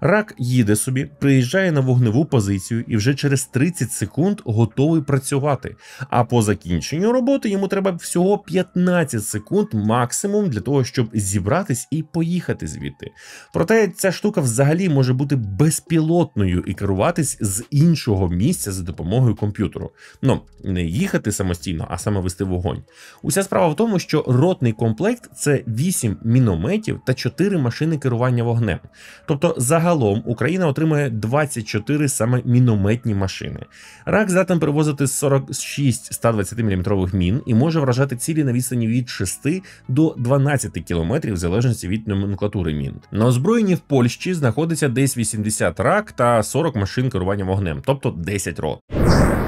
Рак їде собі, приїжджає на вогневу позицію і вже через 30 секунд готовий працювати. А по закінченню роботи йому треба всього 15 секунд максимум для того, щоб зібратись і поїхати звідти. Проте ця штука взагалі може бути безпілотною і керуватись з іншого місця за допомогою комп'ютеру. Ну не їхати самостійно, а саме вести вогонь. Уся справа в тому, що ротний комплект це 8 мінометів та 4 машини керування вогнем. Тобто загалом Загалом Україна отримає 24 саме мінометні машини. Рак здатен привозити 46 120-мм мін і може вражати цілі на відстані від 6 до 12 кілометрів, в залежності від номенклатури мін. На озброєнні в Польщі знаходиться десь 80 рак та 40 машин керування вогнем, тобто 10 рот.